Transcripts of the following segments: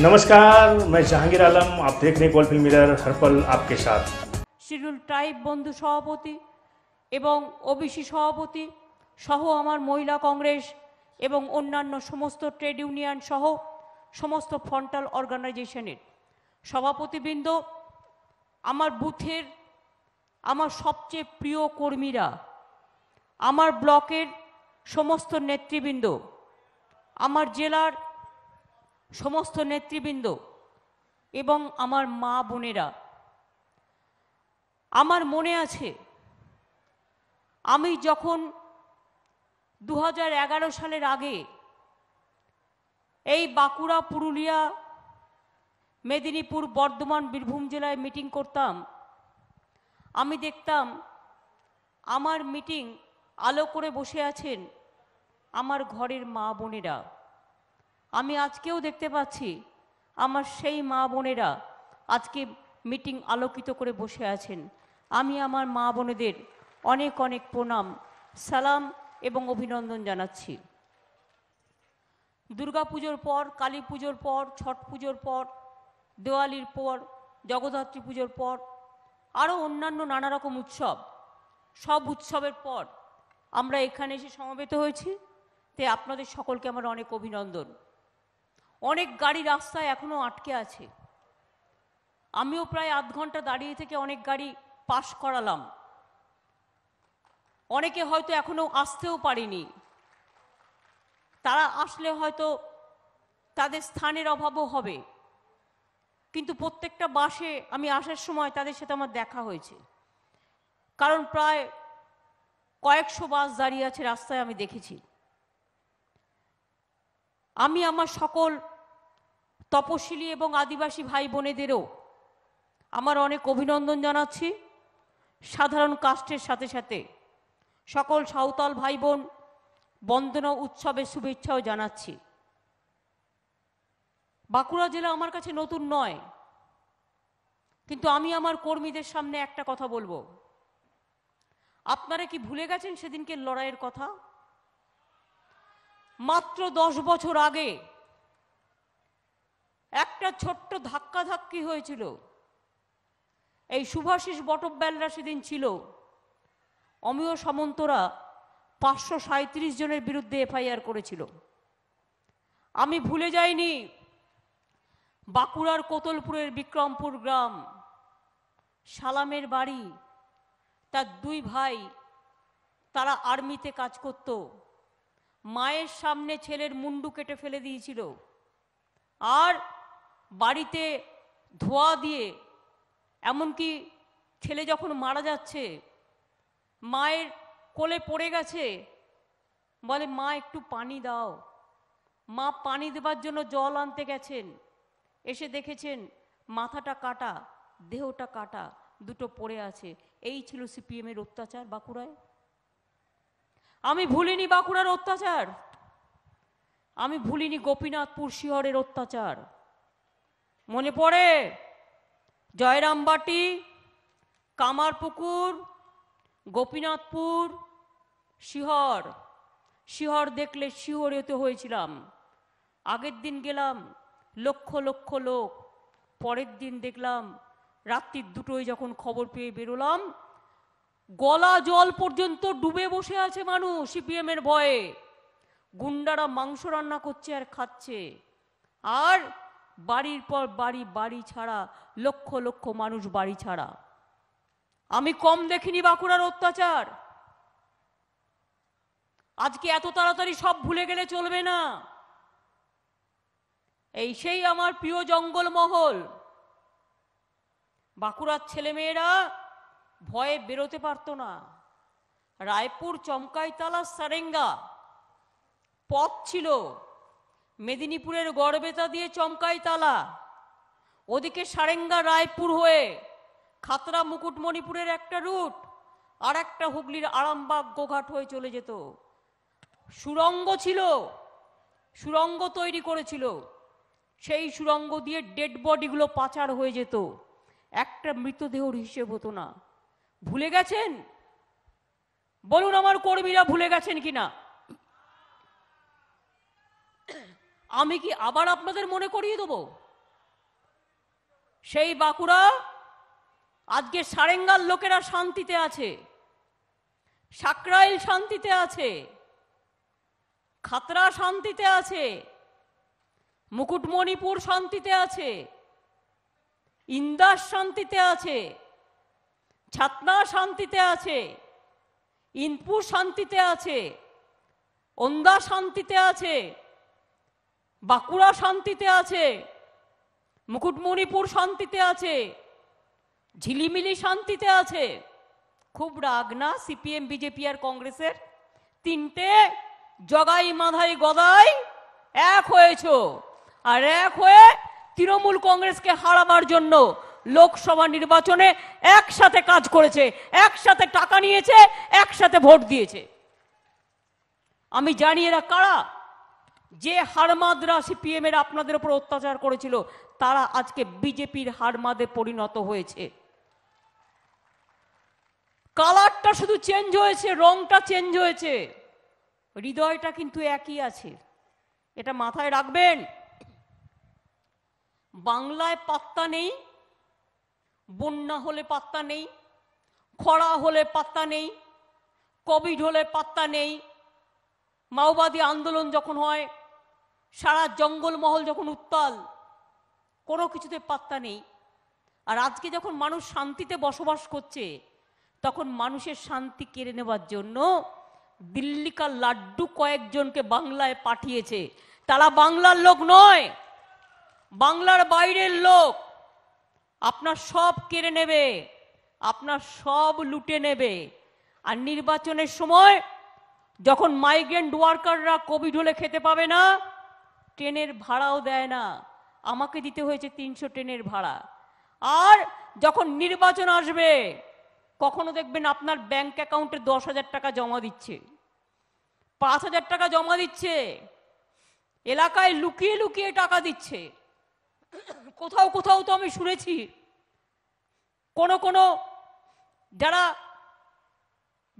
নমস্কার मैं जहांगीर आलम आप देख रहे हैं गोल्फिल मिरर हर শিডিউল ট্রাইব বন্ধু সভাপতি এবং ওবিসি সভাপতি সহ আমার মহিলা কংগ্রেস এবং অন্যান্য সমস্ত ট্রেড ইউনিয়ন সহ সমস্ত ফ্রন্টাল অর্গানাইজেশনের সভাপতিবৃন্দ আমার বুথের আমার সবচেয়ে প্রিয় কর্মীরা আমার ব্লকের সমস্ত নেতৃবৃন্দ আমার জেলার সমস্ত নেতৃবৃন্দ এবং আমার মা বোনেরা আমার মনে আছে আমি যখন দু সালের আগে এই বাঁকুড়া পুরুলিয়া মেদিনীপুর বর্ধমান বীরভূম জেলায় মিটিং করতাম আমি দেখতাম আমার মিটিং আলো করে বসে আছেন আমার ঘরের মা বোনেরা আমি আজকেও দেখতে পাচ্ছি আমার সেই মা বোনেরা আজকে মিটিং আলোকিত করে বসে আছেন আমি আমার মা বোনেদের অনেক অনেক প্রণাম সালাম এবং অভিনন্দন জানাচ্ছি দুর্গাপুজোর পর কালী পুজোর পর ছট পুজোর পর দেওয়ালির পর জগদ্ধাত্রী পুজোর পর আরও অন্যান্য নানা রকম উৎসব সব উৎসবের পর আমরা এখানে এসে সমবেত হয়েছি তে আপনাদের সকলকে আমার অনেক অভিনন্দন অনেক গাড়ি রাস্তায় এখনও আটকে আছে আমিও প্রায় আধ ঘন্টা দাঁড়িয়ে থেকে অনেক গাড়ি পাশ করালাম অনেকে হয়তো এখনও আসতেও পারেনি তারা আসলে হয়তো তাদের স্থানের অভাবও হবে কিন্তু প্রত্যেকটা বাসে আমি আসার সময় তাদের সাথে আমার দেখা হয়েছে কারণ প্রায় কয়েকশো বাস দাঁড়িয়ে আছে রাস্তায় আমি দেখেছি আমি আমার সকল তপশিলি এবং আদিবাসী ভাই বোনেদেরও আমার অনেক অভিনন্দন জানাচ্ছি সাধারণ কাস্টের সাথে সাথে সকল সাঁওতাল ভাই বোন বন্দনা উৎসবে শুভেচ্ছাও জানাচ্ছি বাঁকুড়া জেলা আমার কাছে নতুন নয় কিন্তু আমি আমার কর্মীদের সামনে একটা কথা বলবো আপনারা কি ভুলে গেছেন সেদিনকে লড়াইয়ের কথা মাত্র দশ বছর আগে একটা ছোট্ট ধাক্কা ধাক্কি হয়েছিল এই শুভাশিস বটব্যালরা সেদিন ছিল অমিয় সামন্তরা পাঁচশো সাঁত্রিশ জনের বিরুদ্ধে এফআইআর করেছিল আমি ভুলে যাইনি বাঁকুড়ার কোতলপুরের বিক্রমপুর গ্রাম সালামের বাড়ি তার দুই ভাই তারা আর্মিতে কাজ করতো মায়ের সামনে ছেলের মুন্ডু কেটে ফেলে দিয়েছিল আর বাড়িতে ধোয়া দিয়ে এমনকি ছেলে যখন মারা যাচ্ছে মায়ের কোলে পড়ে গেছে বলে মা একটু পানি দাও মা পানি দেবার জন্য জল আনতে গেছেন এসে দেখেছেন মাথাটা কাটা দেহটা কাটা দুটো পড়ে আছে এই ছিল সিপিএমের অত্যাচার বাঁকুড়ায় আমি ভুলিনি বাঁকুড়ার অত্যাচার আমি ভুলিনি গোপীনাথপুর শিহরের অত্যাচার মনে পড়ে জয়রামবাটি কামারপুকুর গোপীনাথপুর শিহর শিহর দেখলে শিহরিত হয়েছিলাম আগের দিন গেলাম লক্ষ লক্ষ লোক পরের দিন দেখলাম রাত্রির দুটোই যখন খবর পেয়ে বেরোলাম গলা জল পর্যন্ত ডুবে বসে আছে মানুষ সিপিএম এর ভয়ে গুন্ডারা মাংস রান্না করছে আর খাচ্ছে আর বাড়ির পর বাড়ি বাড়ি ছাড়া লক্ষ লক্ষ মানুষ বাড়ি ছাড়া আমি কম দেখিনি বাঁকুড়ার অত্যাচার আজকে এত তাড়াতাড়ি সব ভুলে গেলে চলবে না এই সেই আমার প্রিয় জঙ্গলমহল বাঁকুড়ার ছেলেমেয়েরা ভয়ে বেরোতে পারতো না রায়পুর চমকাইতালা সারেঙ্গা পথ ছিল মেদিনীপুরের গড়বেতা দিয়ে চমকাইতালা ওদিকে সারেঙ্গা রায়পুর হয়ে খাতরা মুকুটমণিপুরের একটা রুট আর একটা হুগলির আরামবাগ গোঘাট হয়ে চলে যেত সুরঙ্গ ছিল সুরঙ্গ তৈরি করেছিল সেই সুরঙ্গ দিয়ে ডেড বডিগুলো পাচার হয়ে যেত একটা মৃতদেহর হিসেব হতো না ভুলে গেছেন বলুন আমার কর্মীরা ভুলে গেছেন কি না আমি কি আবার আপনাদের মনে করিয়ে দেব সেই বাঁকুড়া আজকে সারেঙ্গার লোকেরা শান্তিতে আছে সাকরাইল শান্তিতে আছে খাতরা শান্তিতে আছে মুকুটমণিপুর শান্তিতে আছে ইন্দাস শান্তিতে আছে ছাতনা শান্তিতে আছে ইনপুর শান্তিতে আছে ওন্দা শান্তিতে আছে বাঁকুড়া শান্তিতে আছে মুকুটমণিপুর শান্তিতে আছে ঝিলিমিলি শান্তিতে আছে খুব রাগ না সিপিএম বিজেপি আর কংগ্রেসের তিনটে জগাই মাধাই গদাই এক হয়েছ আর এক হয়ে তৃণমূল কংগ্রেসকে হারাবার জন্য লোকসভা নির্বাচনে একসাথে কাজ করেছে একসাথে টাকা নিয়েছে একসাথে ভোট দিয়েছে আমি জানি এরা কারা যে হারমাদরা সিপিএম এর আপনাদের উপর অত্যাচার করেছিল তারা আজকে বিজেপির হারমাদে পরিণত হয়েছে কালারটা শুধু চেঞ্জ হয়েছে রংটা চেঞ্জ হয়েছে হৃদয়টা কিন্তু একই আছে এটা মাথায় রাখবেন বাংলায় পাত্তা নেই বন্যা হলে পাত্তা নেই খরা হলে পাত্তা নেই কোভিড হলে পাত্তা নেই মাওবাদী আন্দোলন যখন হয় সারা জঙ্গলমহল যখন উত্তাল কোনো কিছুতে পাত্তা নেই আর আজকে যখন মানুষ শান্তিতে বসবাস করছে তখন মানুষের শান্তি কেড়ে নেবার জন্য দিল্লিকার লাড্ডু কয়েকজনকে বাংলায় পাঠিয়েছে তারা বাংলার লোক নয় বাংলার বাইরের লোক আপনার সব কেড়ে নেবে আপনার সব লুটে নেবে আর নির্বাচনের সময় যখন মাইগ্রেন্ট ওয়ার্কাররা কোভিড হলে খেতে পাবে না ট্রেনের ভাড়াও দেয় না আমাকে দিতে হয়েছে তিনশো ট্রেনের ভাড়া আর যখন নির্বাচন আসবে কখনো দেখবেন আপনার ব্যাংক অ্যাকাউন্টে দশ হাজার টাকা জমা দিচ্ছে পাঁচ হাজার টাকা জমা দিচ্ছে এলাকায় লুকিয়ে লুকিয়ে টাকা দিচ্ছে কোথাও কোথাও তো আমি শুনেছি কোনো কোনো যারা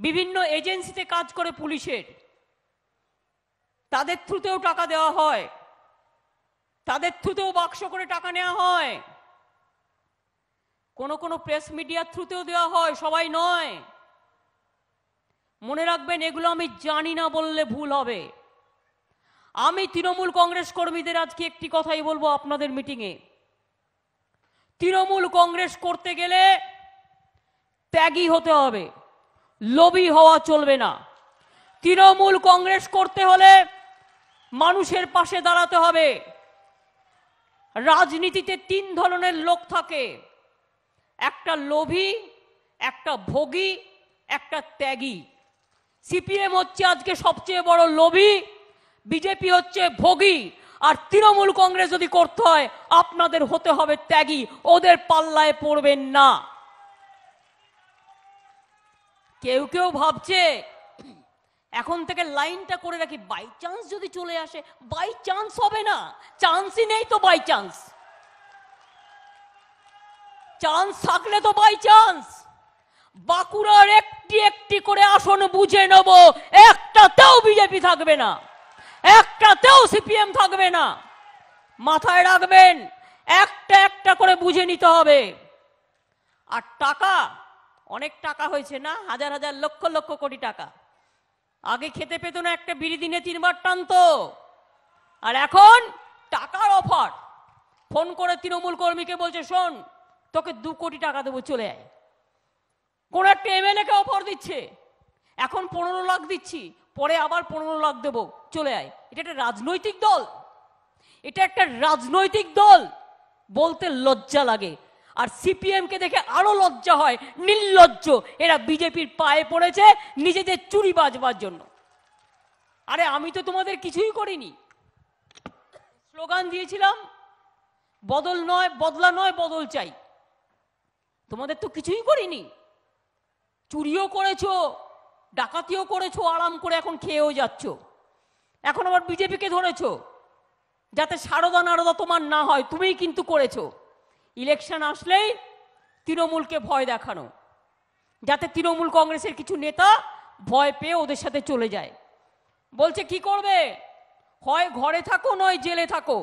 বিভিন্ন এজেন্সিতে কাজ করে পুলিশের তাদের থ্রুতেও টাকা দেওয়া হয় তাদের থ্রুতেও বাক্স করে টাকা নেওয়া হয় কোনো কোনো প্রেস মিডিয়ার থ্রুতেও দেওয়া হয় সবাই নয় মনে রাখবেন এগুলো আমি জানি না বললে ভুল হবে আমি তৃণমূল কংগ্রেস কর্মীদের আজকে একটি কথাই বলবো আপনাদের মিটিংয়ে তৃণমূল কংগ্রেস করতে গেলে ত্যাগী হতে হবে লবি হওয়া চলবে না তৃণমূল কংগ্রেস করতে হলে মানুষের পাশে দাঁড়াতে হবে রাজনীতিতে তিন ধরনের লোক থাকে একটা লোভী একটা ভোগী একটা ত্যাগী সিপিএম হচ্ছে আজকে সবচেয়ে বড় লোভী বিজেপি হচ্ছে ভোগী আর তৃণমূল কংগ্রেস যদি করতে হয় আপনাদের হতে হবে ত্যাগী ওদের পাল্লায় পড়বেন না কেউ কেউ ভাবছে এখন থেকে লাইনটা করে রাখি বাই চান্স যদি চলে আসে বাই চান্স হবে না চান্সই নেই তো বাই চান্স চান্স থাকলে তো বাই চান্স বাঁকুড়ার একটি একটি করে আসন বুঝে নেব একটাতেও বিজেপি থাকবে না একটাতেও সিপিএম থাকবে না মাথায় রাখবেন একটা একটা করে বুঝে নিতে হবে আর টাকা অনেক টাকা হয়েছে না হাজার হাজার লক্ষ লক্ষ কোটি টাকা আগে খেতে পেত না একটা বিড়ি দিনে তিনবার টানত আর এখন টাকার অফার ফোন করে তৃণমূল কর্মীকে বলছে শোন তোকে দু কোটি টাকা দেবো চলে আয় কোন একটা এমএলএ কে অফার দিচ্ছে এখন পনেরো লাখ দিচ্ছি পরে আবার পনেরো লাখ দেব চলে আয় এটা একটা রাজনৈতিক দল এটা একটা রাজনৈতিক দল বলতে লজ্জা লাগে আর সিপিএমকে দেখে আরো লজ্জা হয় নির্লজ্জ এরা বিজেপির পায়ে পড়েছে নিজেদের চুরি বাজবার জন্য আরে আমি তো তোমাদের কিছুই করিনি স্লোগান দিয়েছিলাম বদল নয় বদলা নয় বদল চাই তোমাদের তো কিছুই করিনি চুরিও করেছো ডাকাতিও করেছো আরাম করে এখন খেয়েও যাচ্ছ এখন আবার বিজেপিকে ধরেছ যাতে সারদা নারদা তোমার না হয় তুমিই কিন্তু করেছো ইলেকশন আসলেই তৃণমূলকে ভয় দেখানো যাতে তৃণমূল কংগ্রেসের কিছু নেতা ভয় পেয়ে ওদের সাথে চলে যায় বলছে কি করবে হয় ঘরে থাকো নয় জেলে থাকো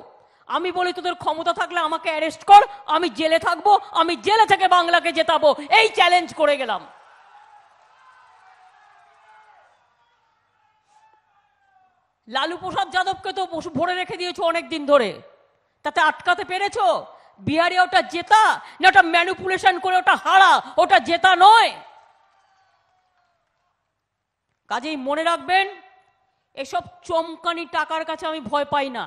আমি বলি তোদের ক্ষমতা থাকলে আমাকে অ্যারেস্ট কর আমি জেলে থাকবো আমি জেলে থেকে বাংলাকে জেতাবো এই চ্যালেঞ্জ করে গেলাম লালু প্রসাদ যাদবকে তো ভরে রেখে দিয়েছো অনেক দিন ধরে তাতে আটকাতে পেরেছ বিহারে ওটা জেতা না ওটা ম্যানুপুলেশন করে ওটা হারা ওটা জেতা নয় কাজেই মনে রাখবেন এসব চমকানি টাকার কাছে আমি ভয় পাই না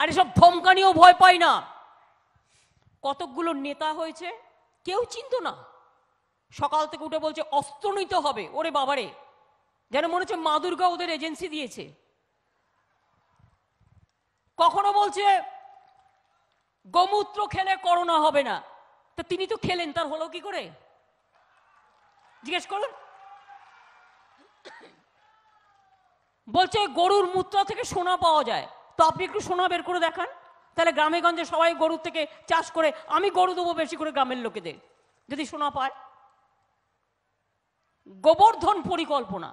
আর এসব ধমকানিও ভয় পাই না কতকগুলো নেতা হয়েছে কেউ চিনত না সকাল থেকে উঠে বলছে অস্ত্র নিতে হবে ওরে বাবারে যেন মনে হচ্ছে মা দুর্গা ওদের এজেন্সি দিয়েছে কখনো বলছে গোমূত্র খেলে করোনা হবে না তা তিনি তো খেলেন তার হলো কি করে জিজ্ঞেস করুন বলছে গরুর মূত্র থেকে সোনা পাওয়া যায় তো আপনি একটু সোনা বের করে দেখান তাহলে গ্রামে গঞ্জে সবাই গরুর থেকে চাষ করে আমি গরু দেবো বেশি করে গ্রামের লোকেদের যদি সোনা পায় গোবর্ধন পরিকল্পনা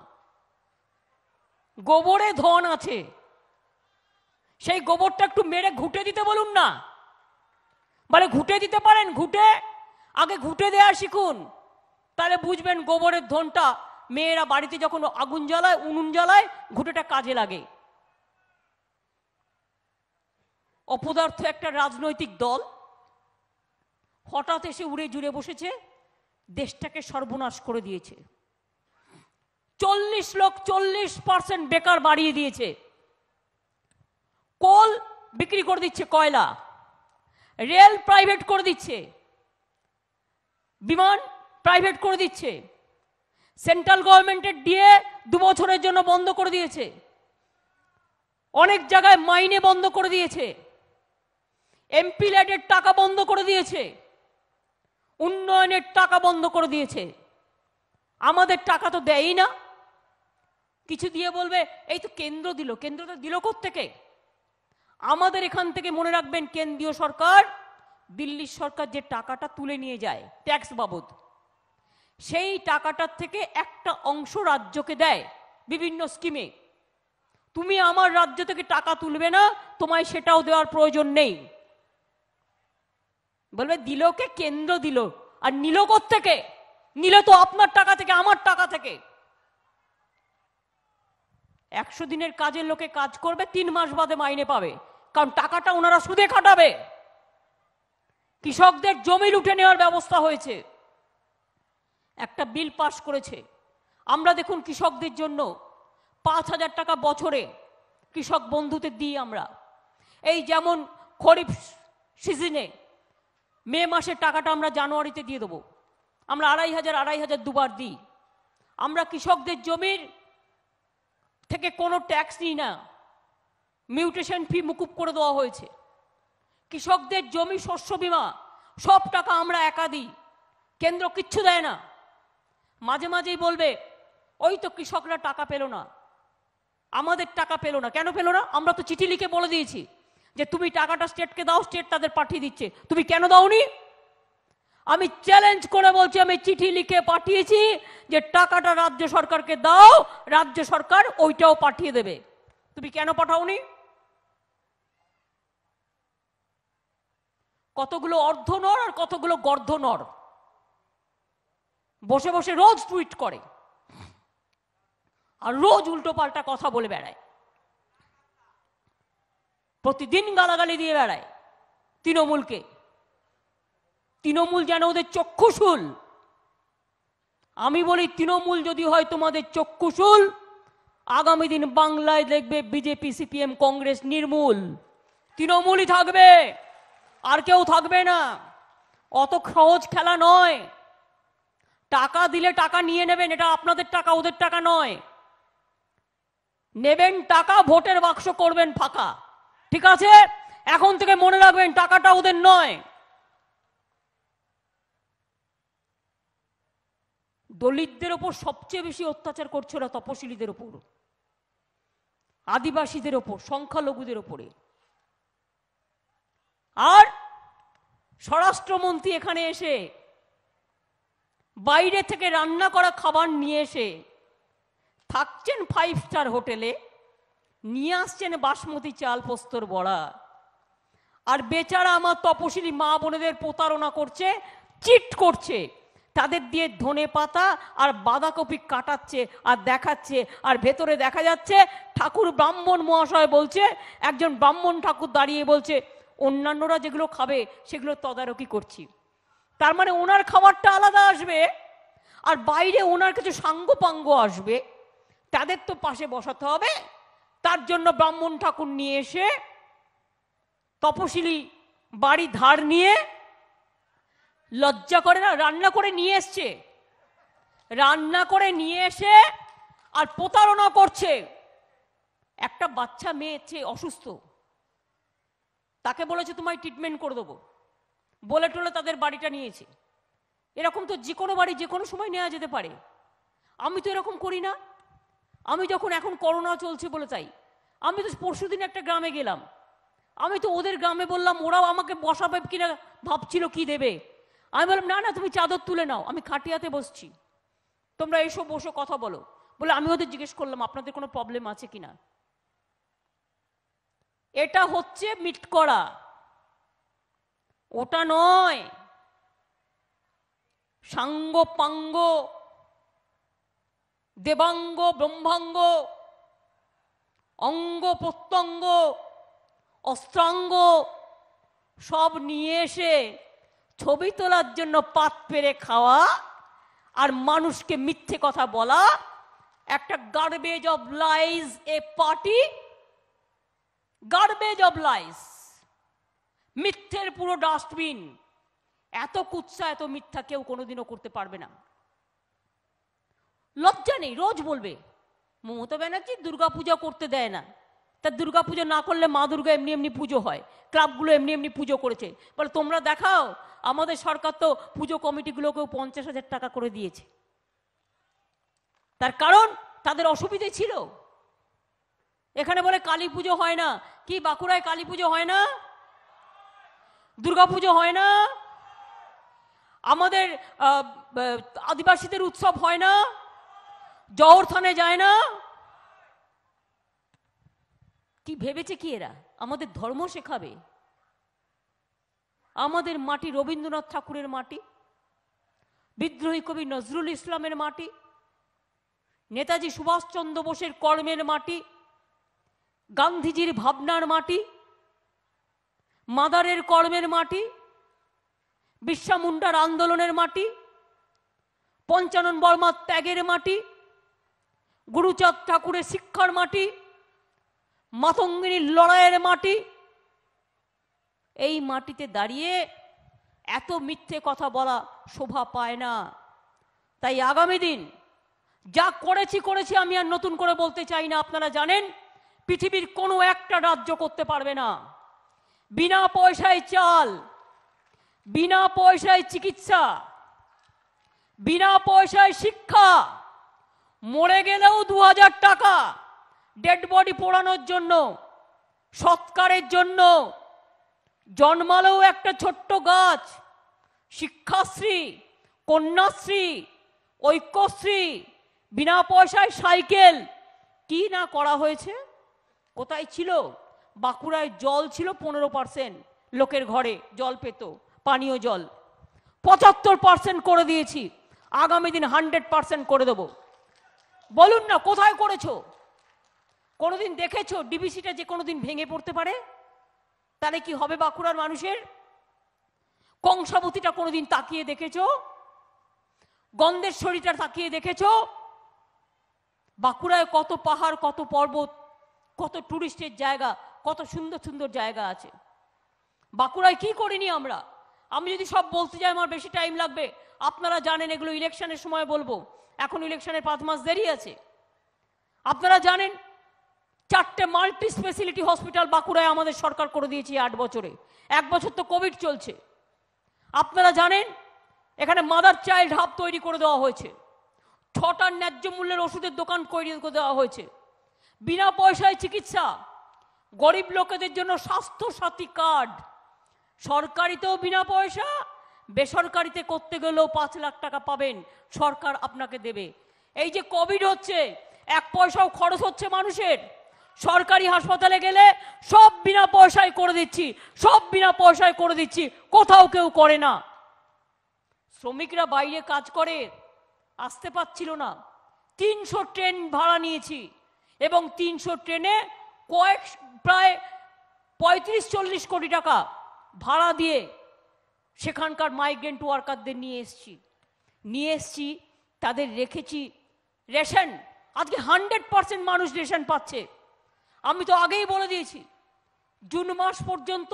গোবরে ধন আছে সেই গোবরটা একটু মেরে ঘুটে দিতে বলুন না বলে ঘুটে দিতে পারেন ঘুটে আগে ঘুটে দেয়া শিখুন তাহলে বুঝবেন গোবরের ধনটা মেয়েরা বাড়িতে যখন আগুন জ্বালায় উনুন জ্বালায় ঘুটেটা কাজে লাগে অপদার্থ একটা রাজনৈতিক দল হঠাৎ এসে উড়ে জুড়ে বসেছে দেশটাকে সর্বনাশ করে দিয়েছে চল্লিশ লোক চল্লিশ পার্সেন্ট বেকার বাড়িয়ে দিয়েছে কোল বিক্রি করে দিচ্ছে কয়লা রেল প্রাইভেট করে দিচ্ছে বিমান প্রাইভেট করে দিচ্ছে সেন্ট্রাল গভর্নমেন্টের ডিএ দু বছরের জন্য বন্ধ করে দিয়েছে অনেক জায়গায় মাইনে বন্ধ করে দিয়েছে এমপি ল্যাডের টাকা বন্ধ করে দিয়েছে উন্নয়নের টাকা বন্ধ করে দিয়েছে আমাদের টাকা তো দেয়ই না কিছু দিয়ে বলবে এই তো কেন্দ্র দিল কেন্দ্র তো দিল থেকে আমাদের এখান থেকে মনে রাখবেন কেন্দ্রীয় সরকার দিল্লির সরকার যে টাকাটা তুলে নিয়ে যায় ট্যাক্স বাবদ সেই টাকাটার থেকে একটা অংশ রাজ্যকে দেয় বিভিন্ন স্কিমে তুমি আমার রাজ্য থেকে টাকা তুলবে না তোমায় সেটাও দেওয়ার প্রয়োজন নেই বলবে দিলকে কেন্দ্র দিল আর নিল থেকে নিল তো আপনার টাকা থেকে আমার টাকা থেকে একশো দিনের কাজের লোকে কাজ করবে তিন মাস বাদে মাইনে পাবে কারণ টাকাটা ওনারা সুদে খাটাবে কৃষকদের জমি লুটে নেওয়ার ব্যবস্থা হয়েছে একটা বিল পাস করেছে আমরা দেখুন কৃষকদের জন্য পাঁচ হাজার টাকা বছরে কৃষক বন্ধুতে দিই আমরা এই যেমন খরিফ সিজনে মে মাসের টাকাটা আমরা জানুয়ারিতে দিয়ে দেবো আমরা আড়াই হাজার আড়াই হাজার দুবার দিই আমরা কৃষকদের জমির থেকে কোনো ট্যাক্স নিই না মিউটেশন ফি মুকুব করে দেওয়া হয়েছে কৃষকদের জমি শস্য বিমা সব টাকা আমরা একা দিই কেন্দ্র কিচ্ছু দেয় না মাঝে মাঝেই বলবে ওই তো কৃষকরা টাকা পেল না আমাদের টাকা পেল না কেন পেল না আমরা তো চিঠি লিখে বলে দিয়েছি যে তুমি টাকাটা স্টেটকে দাও স্টেট তাদের পাঠিয়ে দিচ্ছে তুমি কেন দাওনি আমি চ্যালেঞ্জ করে বলছি আমি চিঠি লিখে পাঠিয়েছি যে টাকাটা রাজ্য সরকারকে দাও রাজ্য সরকার ওইটাও পাঠিয়ে দেবে তুমি কেন পাঠাওনি কতগুলো অর্ধনর আর কতগুলো গর্ধনর বসে বসে রোজ টুইট করে আর রোজ উল্টো পাল্টা কথা বলে বেড়ায় প্রতিদিন গালাগালি দিয়ে বেড়ায় তৃণমূলকে তৃণমূল যেন ওদের চক্ষুশুল আমি বলি তৃণমূল যদি হয় তোমাদের চক্ষুশুল আগামী দিন বাংলায় দেখবে বিজেপি সিপিএম কংগ্রেস নির্মূল তৃণমূলই থাকবে আর কেউ থাকবে না অত সহজ খেলা নয় টাকা দিলে টাকা নিয়ে নেবেন এটা আপনাদের টাকা ওদের টাকা নয় নেবেন টাকা ভোটের বাক্স করবেন ফাঁকা ঠিক আছে এখন থেকে মনে রাখবেন টাকাটা ওদের নয় দলিতদের ওপর সবচেয়ে বেশি অত্যাচার করছে ওরা তপশিলীদের ওপর আদিবাসীদের ওপর সংখ্যালঘুদের ওপরে আর স্বরাষ্ট্রমন্ত্রী এখানে এসে বাইরে থেকে রান্না করা খাবার নিয়ে এসে থাকছেন ফাইভ স্টার হোটেলে নিয়ে আসছেন বাসমতি চাল পোস্তর বড়া আর বেচারা আমার তপশিলি মা বোনেদের প্রতারণা করছে চিট করছে তাদের দিয়ে ধনে পাতা আর বাঁধাকপি কাটাচ্ছে আর দেখাচ্ছে আর ভেতরে দেখা যাচ্ছে ঠাকুর ব্রাহ্মণ মহাশয় বলছে একজন ব্রাহ্মণ ঠাকুর দাঁড়িয়ে বলছে অন্যান্যরা যেগুলো খাবে সেগুলো তদারকি করছি তার মানে ওনার খাবারটা আলাদা আসবে আর বাইরে ওনার কিছু সাঙ্গপাঙ্গ আসবে তাদের তো পাশে বসাতে হবে তার জন্য ব্রাহ্মণ ঠাকুর নিয়ে এসে তপশিলি বাড়ি ধার নিয়ে লজ্জা করে না রান্না করে নিয়ে এসছে রান্না করে নিয়ে এসে আর প্রতারণা করছে একটা বাচ্চা মেয়ে চেয়ে অসুস্থ তাকে বলেছে তোমায় ট্রিটমেন্ট করে দেবো বলে টলে তাদের বাড়িটা নিয়েছে এরকম তো যে কোনো বাড়ি যে কোনো সময় নেওয়া যেতে পারে আমি তো এরকম করি না আমি যখন এখন করোনা চলছে বলে তাই আমি তো পরশুদিন একটা গ্রামে গেলাম আমি তো ওদের গ্রামে বললাম ওরাও আমাকে বসাবে কিনা ভাবছিল কি দেবে আমি বললাম না না তুমি চাদর তুলে নাও আমি খাটিয়াতে বসছি তোমরা এসো বসো কথা বলো বলে আমি ওদের জিজ্ঞেস করলাম আপনাদের কোনো প্রবলেম আছে কিনা এটা হচ্ছে মিট করা ওটা নয় সাঙ্গ পাঙ্গ দেবাঙ্গ ব্রহ্মাঙ্গ অঙ্গ প্রত্যঙ্গ অস্ত্রাঙ্গ সব নিয়ে এসে ছবি তোলার জন্য পাত পেরে খাওয়া আর মানুষকে মিথ্যে কথা বলা একটা গার্বেজ অব লাইজ এ পার্টি গার্বেজ অব লাইজ মিথ্যের পুরো ডাস্টবিন এত কুৎসা এত মিথ্যা কেউ কোনোদিনও করতে পারবে না লজ্জা নেই রোজ বলবে মমতা ব্যানার্জি দুর্গাপূজা করতে দেয় না তা দুর্গা পুজো না করলে মা দুর্গা এমনি এমনি পুজো হয় ক্লাবগুলো এমনি এমনি পুজো করেছে বলে তোমরা দেখাও আমাদের সরকার তো পুজো কমিটিগুলোকেও পঞ্চাশ হাজার টাকা করে দিয়েছে তার কারণ তাদের অসুবিধে ছিল এখানে বলে কালী পুজো হয় না কি বাঁকুড়ায় কালী পুজো হয় না দুর্গাপুজো হয় না আমাদের আদিবাসীদের উৎসব হয় না জহর থানে যায় না কি ভেবেছে কি এরা আমাদের ধর্ম শেখাবে আমাদের মাটি রবীন্দ্রনাথ ঠাকুরের মাটি বিদ্রোহী কবি নজরুল ইসলামের মাটি নেতাজি সুভাষচন্দ্র বোসের কর্মের মাটি গান্ধীজির ভাবনার মাটি মাদারের কর্মের মাটি বিশ্বা মুন্ডার আন্দোলনের মাটি পঞ্চানন বর্মার ত্যাগের মাটি গুরুচাঁদ ঠাকুরের শিক্ষার মাটি মাতঙ্গিনীর লড়াইয়ের মাটি এই মাটিতে দাঁড়িয়ে এত মিথ্যে কথা বলা শোভা পায় না তাই আগামী দিন যা করেছি করেছি আমি আর নতুন করে বলতে চাই না আপনারা জানেন পৃথিবীর কোনো একটা রাজ্য করতে পারবে না বিনা পয়সায় চাল বিনা পয়সায় চিকিৎসা বিনা পয়সায় শিক্ষা মরে গেলেও দু টাকা ডেড বডি পোড়ানোর জন্য সৎকারের জন্য জন্মালেও একটা ছোট্ট গাছ শিক্ষাশ্রী কন্যাশ্রী ঐক্যশ্রী বিনা পয়সায় সাইকেল কি না করা হয়েছে কোথায় ছিল বাঁকুড়ায় জল ছিল পনেরো পার্সেন্ট লোকের ঘরে জল পেত পানীয় জল পঁচাত্তর পার্সেন্ট করে দিয়েছি আগামী দিন হান্ড্রেড পার্সেন্ট করে দেব বলুন না কোথায় করেছো কোনোদিন দেখেছো ডিবিসিটা যে কোনোদিন ভেঙে পড়তে পারে তাহলে কি হবে বাঁকুড়ার মানুষের কংসাবতীটা কোনোদিন তাকিয়ে গন্ধের গন্ধেশ্বরীটা তাকিয়ে দেখেছ বাঁকুড়ায় কত পাহাড় কত পর্বত কত টুরিস্টের জায়গা কত সুন্দর সুন্দর জায়গা আছে বাঁকুড়ায় কি করিনি আমরা আমি যদি সব বলতে যাই আমার বেশি টাইম লাগবে আপনারা জানেন এগুলো ইলেকশনের সময় বলবো এখন ইলেকশনের পাঁচ মাস দেরি আছে আপনারা জানেন চারটে মাল্টি স্পেশালিটি হসপিটাল বাঁকুড়ায় আমাদের সরকার করে দিয়েছে আট বছরে এক বছর তো কোভিড চলছে আপনারা জানেন এখানে মাদার চাইল্ড হাব তৈরি করে দেওয়া হয়েছে ছটার ন্যায্য মূল্যের ওষুধের দোকান তৈরি করে দেওয়া হয়েছে বিনা পয়সায় চিকিৎসা গরিব লোকেদের জন্য স্বাস্থ্য সাথী কার্ড সরকারিতেও বিনা পয়সা বেসরকারিতে করতে গেলেও পাঁচ লাখ টাকা পাবেন সরকার আপনাকে দেবে এই যে কোভিড হচ্ছে এক পয়সাও খরচ হচ্ছে মানুষের সরকারি হাসপাতালে গেলে সব বিনা পয়সায় করে দিচ্ছি সব বিনা পয়সায় করে দিচ্ছি কোথাও কেউ করে না শ্রমিকরা বাইরে কাজ করে আসতে পারছিল না তিনশো ট্রেন ভাড়া নিয়েছি এবং তিনশো ট্রেনে কয়েক প্রায় পঁয়ত্রিশ চল্লিশ কোটি টাকা ভাড়া দিয়ে সেখানকার মাইগ্রেন্ট ওয়ার্কারদের নিয়ে এসছি নিয়ে এসছি তাদের রেখেছি রেশন আজকে হান্ড্রেড পার্সেন্ট মানুষ রেশন পাচ্ছে আমি তো আগেই বলে দিয়েছি জুন মাস পর্যন্ত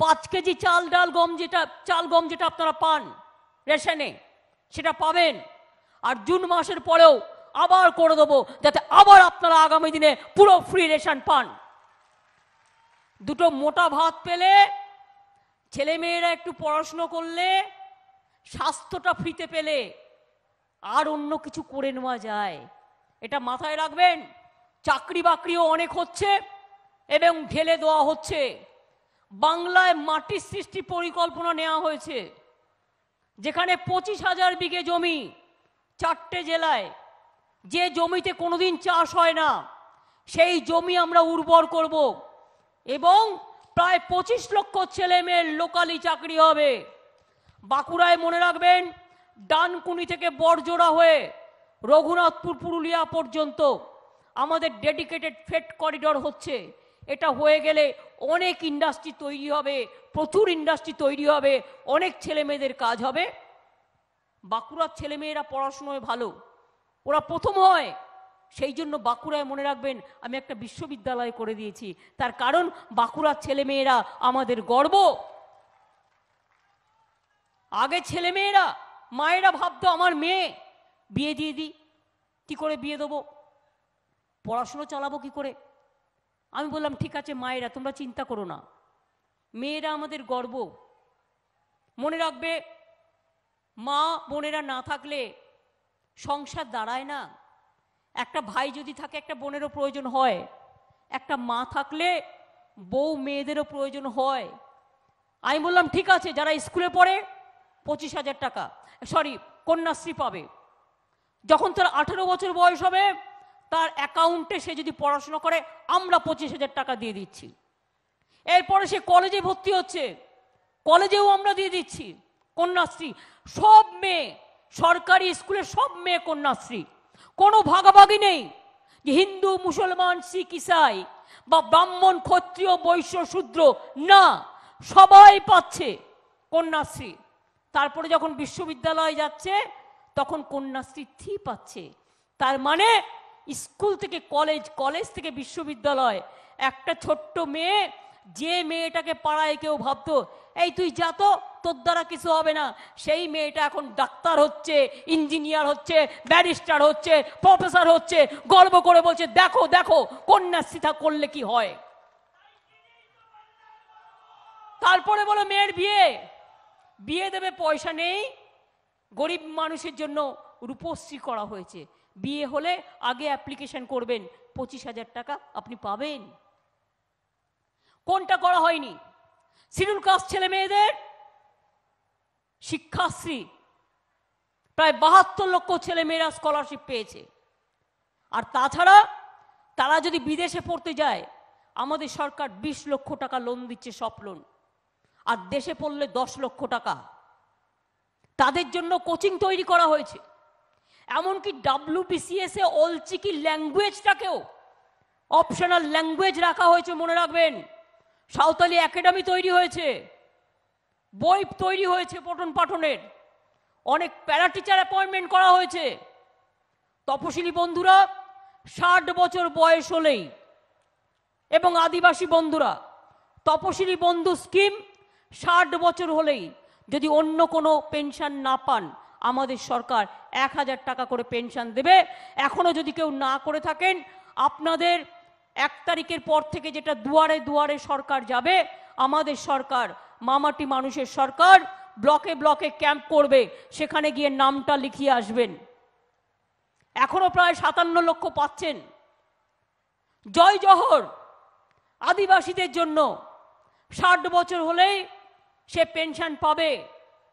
পাঁচ কেজি চাল ডাল গম যেটা চাল গম যেটা আপনারা পান রেশনে সেটা পাবেন আর জুন মাসের পরেও আবার করে দেবো যাতে আবার আপনারা আগামী দিনে পুরো ফ্রি রেশন পান দুটো মোটা ভাত পেলে ছেলে মেয়েরা একটু পড়াশুনো করলে স্বাস্থ্যটা ফ্রিতে পেলে আর অন্য কিছু করে নেওয়া যায় এটা মাথায় রাখবেন চাকরি বাকরিও অনেক হচ্ছে এবং ঢেলে দেওয়া হচ্ছে বাংলায় মাটির সৃষ্টি পরিকল্পনা নেওয়া হয়েছে যেখানে পঁচিশ হাজার বিঘে জমি চারটে জেলায় যে জমিতে কোনোদিন চাষ হয় না সেই জমি আমরা উর্বর করব এবং প্রায় পঁচিশ লক্ষ ছেলে মেয়ের লোকালি চাকরি হবে বাঁকুড়ায় মনে রাখবেন ডানকুনি থেকে বড়জোড়া হয়ে রঘুনাথপুর পুরুলিয়া পর্যন্ত আমাদের ডেডিকেটেড ফেট করিডর হচ্ছে এটা হয়ে গেলে অনেক ইন্ডাস্ট্রি তৈরি হবে প্রচুর ইন্ডাস্ট্রি তৈরি হবে অনেক ছেলে মেয়েদের কাজ হবে বাঁকুড়ার ছেলেমেয়েরা পড়াশুনোয় ভালো ওরা প্রথম হয় সেই জন্য বাঁকুড়ায় মনে রাখবেন আমি একটা বিশ্ববিদ্যালয় করে দিয়েছি তার কারণ বাঁকুড়ার ছেলেমেয়েরা আমাদের গর্ব আগে ছেলেমেয়েরা মায়েরা ভাবতো আমার মেয়ে বিয়ে দিয়ে দিই কী করে বিয়ে দেবো পড়াশুনো চালাবো কি করে আমি বললাম ঠিক আছে মায়েরা তোমরা চিন্তা করো না মেয়েরা আমাদের গর্ব মনে রাখবে মা বোনেরা না থাকলে সংসার দাঁড়ায় না একটা ভাই যদি থাকে একটা বোনেরও প্রয়োজন হয় একটা মা থাকলে বউ মেয়েদেরও প্রয়োজন হয় আমি বললাম ঠিক আছে যারা স্কুলে পড়ে পঁচিশ হাজার টাকা সরি কন্যাশ্রী পাবে যখন তার আঠেরো বছর বয়স হবে তার অ্যাকাউন্টে সে যদি পড়াশোনা করে আমরা পঁচিশ হাজার টাকা দিয়ে দিচ্ছি এরপরে সে কলেজে ভর্তি হচ্ছে কলেজেও আমরা দিয়ে দিচ্ছি কন্যাশ্রী সব মেয়ে সরকারি স্কুলের সব মেয়ে কন্যাশ্রী কোনো ভাগাভাগি নেই যে হিন্দু মুসলমান শিখ ইসাই বা ব্রাহ্মণ ক্ষত্রিয় বৈশ্য শূদ্র না সবাই পাচ্ছে কন্যাশ্রী তারপরে যখন বিশ্ববিদ্যালয়ে যাচ্ছে তখন কন্যাশ্রী থি পাচ্ছে তার মানে স্কুল থেকে কলেজ কলেজ থেকে বিশ্ববিদ্যালয় একটা ছোট্ট মেয়ে যে মেয়েটাকে পাড়ায় কেউ ভাবতো এই তুই যা তো তোর দ্বারা কিছু হবে না সেই মেয়েটা এখন ডাক্তার হচ্ছে ইঞ্জিনিয়ার হচ্ছে ব্যারিস্টার হচ্ছে প্রফেসর হচ্ছে গর্ব করে বলছে দেখো দেখো কন্যাশ্রীতা করলে কি হয় তারপরে বলো মেয়ের বিয়ে বিয়ে দেবে পয়সা নেই গরিব মানুষের জন্য রূপশ্রী করা হয়েছে বিয়ে হলে আগে অ্যাপ্লিকেশন করবেন পঁচিশ হাজার টাকা আপনি পাবেন কোনটা করা হয়নি শিডিউল কাস্ট ছেলে মেয়েদের শিক্ষাশ্রী প্রায় বাহাত্তর লক্ষ ছেলে মেয়েরা স্কলারশিপ পেয়েছে আর তাছাড়া তারা যদি বিদেশে পড়তে যায় আমাদের সরকার ২০ লক্ষ টাকা লোন দিচ্ছে সব লোন আর দেশে পড়লে দশ লক্ষ টাকা তাদের জন্য কোচিং তৈরি করা হয়েছে এমনকি এ অলচিকি ল্যাঙ্গুয়েজটাকেও অপশনাল ল্যাঙ্গুয়েজ রাখা হয়েছে মনে রাখবেন সাঁওতালি একাডেমি তৈরি হয়েছে বই তৈরি হয়েছে পঠন পাঠনের অনেক প্যারা টিচার অ্যাপয়েন্টমেন্ট করা হয়েছে তপশিলি বন্ধুরা ষাট বছর বয়স হলেই এবং আদিবাসী বন্ধুরা তপশিলি বন্ধু স্কিম ষাট বছর হলেই যদি অন্য কোনো পেনশন না পান আমাদের সরকার এক হাজার টাকা করে পেনশন দেবে এখনও যদি কেউ না করে থাকেন আপনাদের এক তারিখের পর থেকে যেটা দুয়ারে দুয়ারে সরকার যাবে আমাদের সরকার মামাটি মানুষের সরকার ব্লকে ব্লকে ক্যাম্প করবে সেখানে গিয়ে নামটা লিখিয়ে আসবেন এখনও প্রায় সাতান্ন লক্ষ পাচ্ছেন জয় জহর আদিবাসীদের জন্য ষাট বছর হলেই সে পেনশন পাবে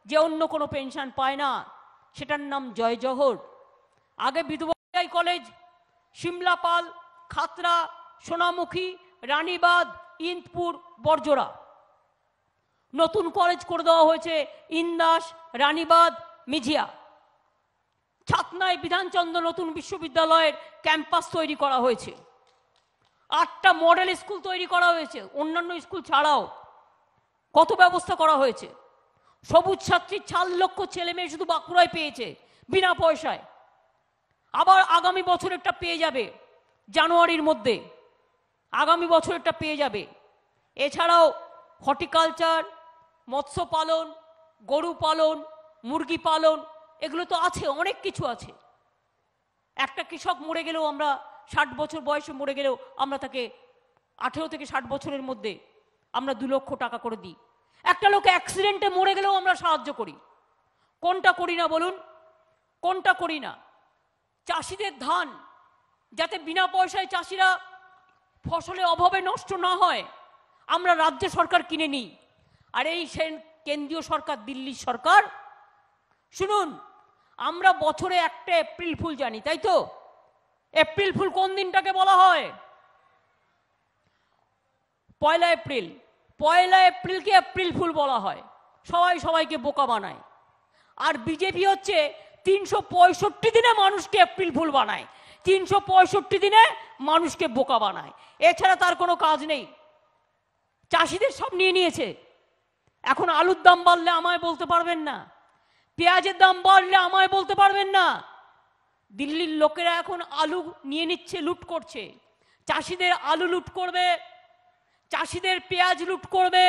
যে অন্য কোনো পেনশন পায় না সেটার নাম জয় জহর আগে বিধবাই কলেজ সিমলা পাল খাতরা সোনামুখী রানীবাদ ইন্দপুর বর্জরা নতুন কলেজ করে দেওয়া হয়েছে ইন্দাস রানীবাদ মিঝিয়া ছাতনায় বিধানচন্দ্র নতুন বিশ্ববিদ্যালয়ের ক্যাম্পাস তৈরি করা হয়েছে আটটা মডেল স্কুল তৈরি করা হয়েছে অন্যান্য স্কুল ছাড়াও কত ব্যবস্থা করা হয়েছে সবুজ ছাত্রী চার লক্ষ ছেলে মেয়ে শুধু বাঁকুড়ায় পেয়েছে বিনা পয়সায় আবার আগামী বছর একটা পেয়ে যাবে জানুয়ারির মধ্যে আগামী বছর একটা পেয়ে যাবে এছাড়াও হর্টিকালচার মৎস্য পালন গরু পালন মুরগি পালন এগুলো তো আছে অনেক কিছু আছে একটা কৃষক মরে গেলেও আমরা ষাট বছর বয়সে মরে গেলেও আমরা তাকে আঠেরো থেকে ষাট বছরের মধ্যে আমরা দু লক্ষ টাকা করে দিই একটা লোক অ্যাক্সিডেন্টে মরে গেলেও আমরা সাহায্য করি কোনটা করি না বলুন কোনটা করি না চাষিদের ধান যাতে বিনা পয়সায় চাষিরা ফসলে অভাবে নষ্ট না হয় আমরা রাজ্য সরকার কিনে নিই আর এই কেন্দ্রীয় সরকার দিল্লির সরকার শুনুন আমরা বছরে একটা এপ্রিল ফুল জানি তাই তো এপ্রিল ফুল কোন দিনটাকে বলা হয় পয়লা এপ্রিল পয়লা এপ্রিলকে এপ্রিল ফুল বলা হয় সবাই সবাইকে বোকা বানায় আর বিজেপি হচ্ছে তিনশো পঁয়ষট্টি দিনে মানুষকে এপ্রিল ফুল বানায় তিনশো পঁয়ষট্টি দিনে মানুষকে বোকা বানায় এছাড়া তার কোনো কাজ নেই চাষিদের সব নিয়ে নিয়েছে এখন আলুর দাম বাড়লে আমায় বলতে পারবেন না পেঁয়াজের দাম বাড়লে আমায় বলতে পারবেন না দিল্লির লোকেরা এখন আলু নিয়ে নিচ্ছে লুট করছে চাষিদের আলু লুট করবে চাষিদের পেঁয়াজ লুট করবে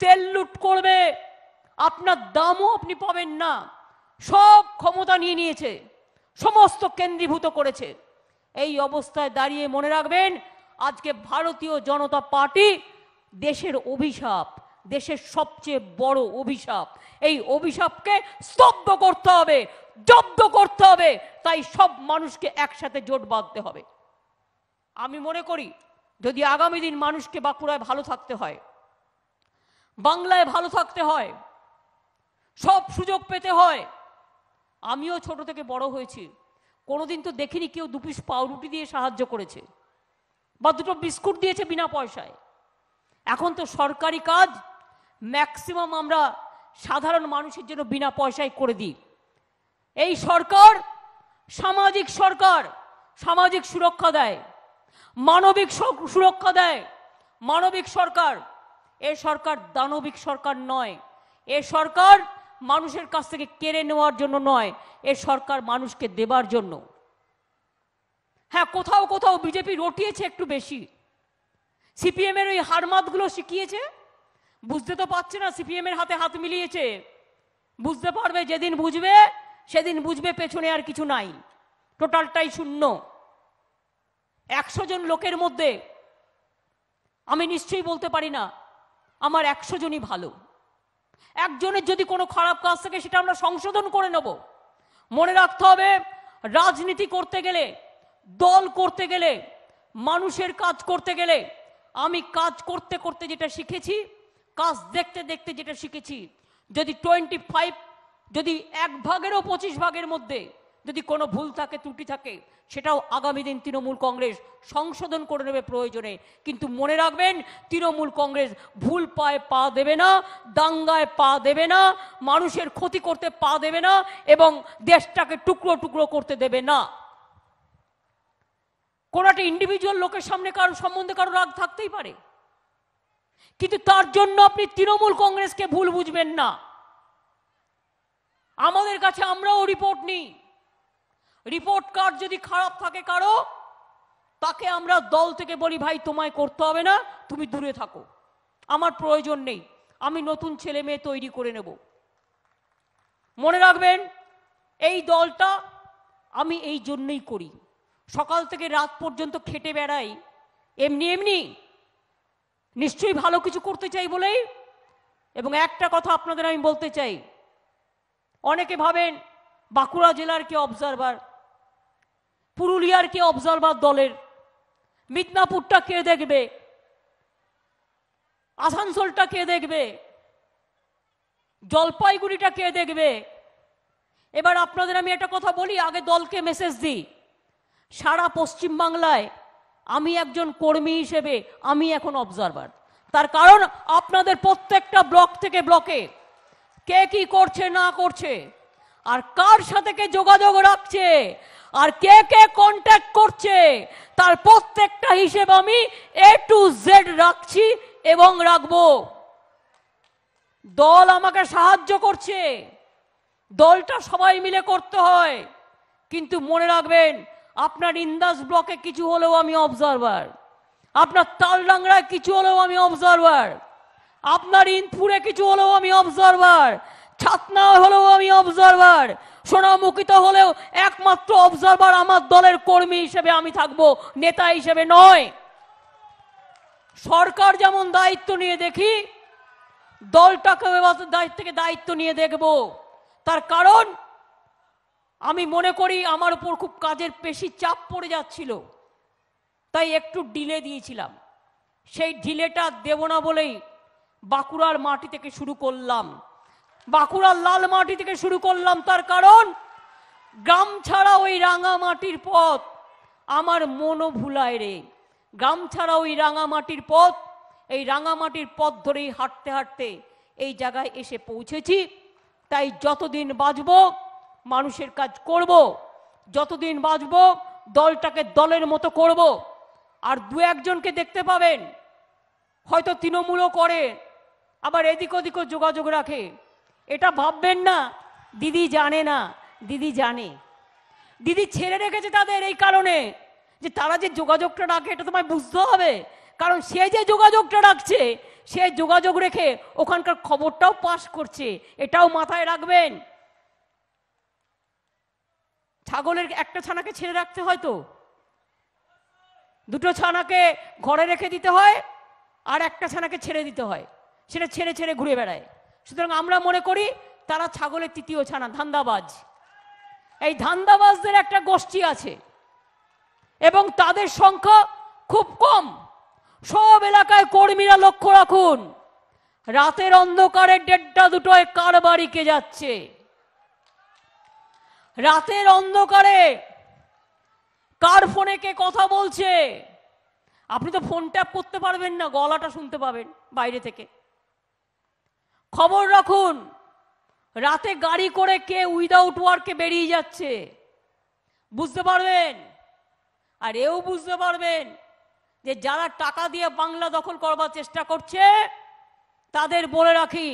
তেল লুট করবে আপনার দামও আপনি পাবেন না সব ক্ষমতা নিয়ে নিয়েছে সমস্ত কেন্দ্রীভূত করেছে এই অবস্থায় দাঁড়িয়ে মনে রাখবেন আজকে ভারতীয় জনতা পার্টি দেশের অভিশাপ দেশের সবচেয়ে বড় অভিশাপ এই অভিশাপকে স্তব্ধ করতে হবে জব্দ করতে হবে তাই সব মানুষকে একসাথে জোট বাঁধতে হবে আমি মনে করি যদি আগামী দিন মানুষকে বাঁকুড়ায় ভালো থাকতে হয় বাংলায় ভালো থাকতে হয় সব সুযোগ পেতে হয় আমিও ছোট থেকে বড় হয়েছি কোনোদিন তো দেখিনি কেউ দু পিস পাউরুটি দিয়ে সাহায্য করেছে বা দুটো বিস্কুট দিয়েছে বিনা পয়সায় এখন তো সরকারি কাজ ম্যাক্সিমাম আমরা সাধারণ মানুষের জন্য বিনা পয়সায় করে দিই এই সরকার সামাজিক সরকার সামাজিক সুরক্ষা দেয় মানবিক সুরক্ষা দেয় মানবিক সরকার এ সরকার দানবিক সরকার নয় এ সরকার মানুষের কাছ থেকে কেড়ে নেওয়ার জন্য নয় এ সরকার মানুষকে দেবার জন্য হ্যাঁ কোথাও কোথাও বিজেপি রটিয়েছে একটু বেশি সিপিএমের ওই হারমাতগুলো শিখিয়েছে বুঝতে তো পারছে না সিপিএমের হাতে হাত মিলিয়েছে বুঝতে পারবে যেদিন বুঝবে সেদিন বুঝবে পেছনে আর কিছু নাই টোটালটাই শূন্য একশো জন লোকের মধ্যে আমি নিশ্চয়ই বলতে পারি না আমার একশো জনই ভালো একজনের যদি কোনো খারাপ কাজ থাকে সেটা আমরা সংশোধন করে নেব মনে রাখতে হবে রাজনীতি করতে গেলে দল করতে গেলে মানুষের কাজ করতে গেলে আমি কাজ করতে করতে যেটা শিখেছি কাজ দেখতে দেখতে যেটা শিখেছি যদি টোয়েন্টি ফাইভ যদি এক ভাগেরও পঁচিশ ভাগের মধ্যে যদি কোনো ভুল থাকে ত্রুটি থাকে সেটাও আগামী দিন তৃণমূল কংগ্রেস সংশোধন করে নেবে প্রয়োজনে কিন্তু মনে রাখবেন তৃণমূল কংগ্রেস ভুল পায়ে পা দেবে না দাঙ্গায় পা দেবে না মানুষের ক্ষতি করতে পা দেবে না এবং দেশটাকে টুকরো টুকরো করতে দেবে না কোন একটা ইন্ডিভিজুয়াল লোকের সামনে কারো সম্বন্ধে কারো রাগ থাকতেই পারে কিন্তু তার জন্য আপনি তৃণমূল কংগ্রেসকে ভুল বুঝবেন না আমাদের কাছে আমরাও রিপোর্ট নিই রিপোর্ট কার্ড যদি খারাপ থাকে কারো তাকে আমরা দল থেকে বলি ভাই তোমায় করতে হবে না তুমি দূরে থাকো আমার প্রয়োজন নেই আমি নতুন ছেলে মেয়ে তৈরি করে নেব মনে রাখবেন এই দলটা আমি এই জন্যই করি সকাল থেকে রাত পর্যন্ত খেটে বেড়াই এমনি এমনি নিশ্চয়ই ভালো কিছু করতে চাই বলেই এবং একটা কথা আপনাদের আমি বলতে চাই অনেকে ভাবেন বাঁকুড়া জেলার কে অবজারভার পুরুলিয়ার কে অবজারভার দলের মিদনাপুরটা কে দেখবে আসানসোলটা কে দেখবে জলপাইগুড়িটা কে দেখবে এবার আপনাদের আমি একটা কথা বলি আগে দলকে মেসেজ দিই সারা পশ্চিমবাংলায় আমি একজন কর্মী হিসেবে আমি এখন অবজারভার তার কারণ আপনাদের প্রত্যেকটা ব্লক থেকে ব্লকে কে কি করছে না করছে আর কার সাথে কে যোগাযোগ রাখছে আর কে কে কন্ট্যাক্ট করছে তার প্রত্যেকটা হিসেব আমি এ টু জেড রাখছি এবং রাখবো দল আমাকে সাহায্য করছে দলটা সবাই মিলে করতে হয় কিন্তু মনে রাখবেন আপনার ইন্দাস ব্লকে কিছু হলেও আমি অবজারভার আপনার তালডাংরায় কিছু হলেও আমি অবজারভার আপনার ইনপুরে কিছু হলেও আমি অবজারভার ছাতনা হলেও আমি অবজারভার সোনামুখিত হলেও একমাত্র অবজারভার আমার দলের কর্মী হিসেবে আমি থাকব নেতা হিসেবে নয় সরকার যেমন দায়িত্ব নিয়ে দেখি দলটাকে দায়িত্ব থেকে দায়িত্ব নিয়ে দেখব তার কারণ আমি মনে করি আমার উপর খুব কাজের পেশি চাপ পড়ে যাচ্ছিল তাই একটু ডিলে দিয়েছিলাম সেই ঢিলেটা দেব না বলেই বাঁকুড়ার মাটি থেকে শুরু করলাম বাঁকুড়ার লাল মাটি থেকে শুরু করলাম তার কারণ গ্রাম ছাড়া ওই রাঙা মাটির পথ আমার মনও ভুলায় রে গ্রাম ছাড়া ওই রাঙা মাটির পথ এই রাঙা মাটির পথ ধরেই হাঁটতে হাঁটতে এই জায়গায় এসে পৌঁছেছি তাই যতদিন বাঁচব মানুষের কাজ করব। যতদিন বাঁচব দলটাকে দলের মতো করব। আর দু একজনকে দেখতে পাবেন হয়তো তৃণমূলও করে আবার এদিক ওদিকও যোগাযোগ রাখে এটা ভাববেন না দিদি জানে না দিদি জানে দিদি ছেড়ে রেখেছে তাদের এই কারণে যে তারা যে যোগাযোগটা রাখে এটা তোমায় বুঝতে হবে কারণ সে যে যোগাযোগটা রাখছে সে যোগাযোগ রেখে ওখানকার খবরটাও পাশ করছে এটাও মাথায় রাখবেন ছাগলের একটা ছানাকে ছেড়ে রাখতে হয় তো দুটো ছানাকে ঘরে রেখে দিতে হয় আর একটা ছানাকে ছেড়ে দিতে হয় সেটা ছেড়ে ছেড়ে ঘুরে বেড়ায় সুতরাং আমরা মনে করি তারা ছাগলের তৃতীয় ছানা ধান্দাবাজ এই ধান্দাবাজদের একটা গোষ্ঠী আছে এবং তাদের সংখ্যা খুব কম সব এলাকায় কর্মীরা লক্ষ্য রাখুন রাতের অন্ধকারে দেড়টা দুটোয় কার বাড়িকে যাচ্ছে রাতের অন্ধকারে কার ফোনে কে কথা বলছে আপনি তো ফোন ট্যাপ করতে পারবেন না গলাটা শুনতে পাবেন বাইরে থেকে খবর রাখুন রাতে গাড়ি করে কে উইদাউট ওয়ার্কে বেরিয়ে যাচ্ছে বুঝতে পারবেন আর এও বুঝতে পারবেন যে যারা টাকা দিয়ে বাংলা দখল করবার চেষ্টা করছে তাদের বলে রাখি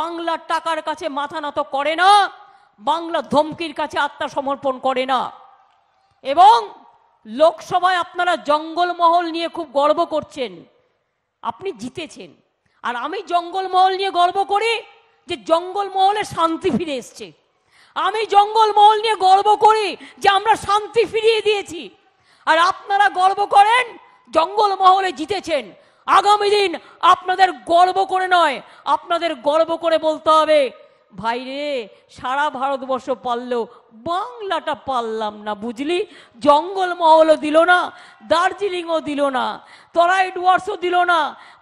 বাংলার টাকার কাছে মাথা নত করে না বাংলা ধমকির কাছে আত্মসমর্পণ করে না এবং লোকসভায় আপনারা জঙ্গলমহল নিয়ে খুব গর্ব করছেন আপনি জিতেছেন আর আমি জঙ্গলমহল নিয়ে গর্ব করি যে জঙ্গলমহলে শান্তি ফিরে এসছে আমি জঙ্গলমহল নিয়ে গর্ব করি যে আমরা শান্তি ফিরিয়ে দিয়েছি আর আপনারা গর্ব করেন জঙ্গলমহলে জিতেছেন আগামী দিন আপনাদের গর্ব করে নয় আপনাদের গর্ব করে বলতে হবে ভাইরে সারা ভারতবর্ষ পারলেও বাংলাটা পারলাম না বুঝলি জঙ্গলমহলও দিল না দার্জিলিংও দিল না তরাই ডুয়ার্সও দিল না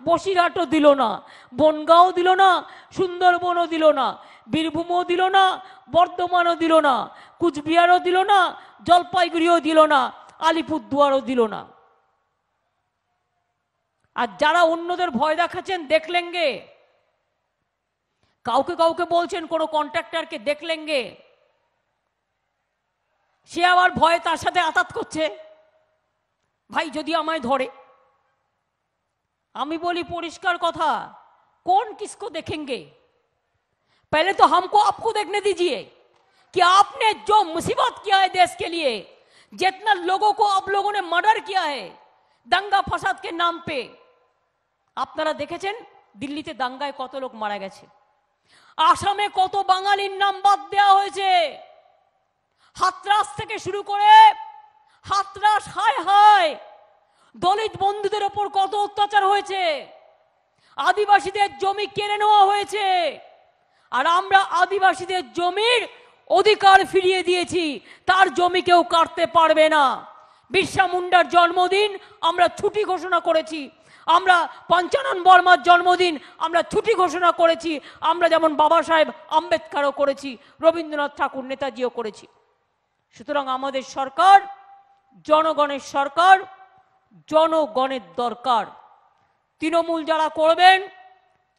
বসিরহাটও দিল না বনগাঁও দিল না সুন্দরবনও দিল না বীরভূমও দিল না বর্ধমানও দিল না কুচবিহারও দিল না জলপাইগুড়িও দিল না আলিপুরদুয়ারও দিল না আর যারা অন্যদের ভয় দেখাচ্ছেন দেখলেন গে কাউকে কাউকে বলছেন কোনো কন্ট্রাক্টারকে দেখলেন গে সে আবার ভয়ে তার সাথে আতাত করছে ভাই যদি আমায় ধরে আমি বলি পরিষ্কার কথা কোন কিসকো দেখেঙ্গে পেলে তো हमको आपको দেখনে দিজিয়ে কি আপনি जो মুসিবত কিয়া है দেশকে লিয়ে যেত जितना लोगों को आप लोगों ने मर्डर দাঙ্গা ফাসাদকে নাম পেয়ে আপনারা দেখেছেন দিল্লিতে দাঙ্গায় কত লোক মারা গেছে আসামে কত বাঙালির নাম বাদ দেওয়া হয়েছে হাতরাস থেকে শুরু করে হাতরাস হায় হায় দলিত বন্ধুদের ওপর কত অত্যাচার হয়েছে আদিবাসীদের জমি কেড়ে নেওয়া হয়েছে আর আমরা আদিবাসীদের জমির অধিকার ফিরিয়ে দিয়েছি তার জমি কেউ কাটতে পারবে না বিশ্বা মুন্ডার জন্মদিন আমরা ছুটি ঘোষণা করেছি আমরা পঞ্চানন বর্মার জন্মদিন আমরা ছুটি ঘোষণা করেছি আমরা যেমন বাবা সাহেব আম্বেদকারও করেছি রবীন্দ্রনাথ ঠাকুর নেতাজিও করেছি সুতরাং আমাদের সরকার জনগণের সরকার জনগণের দরকার তৃণমূল যারা করবেন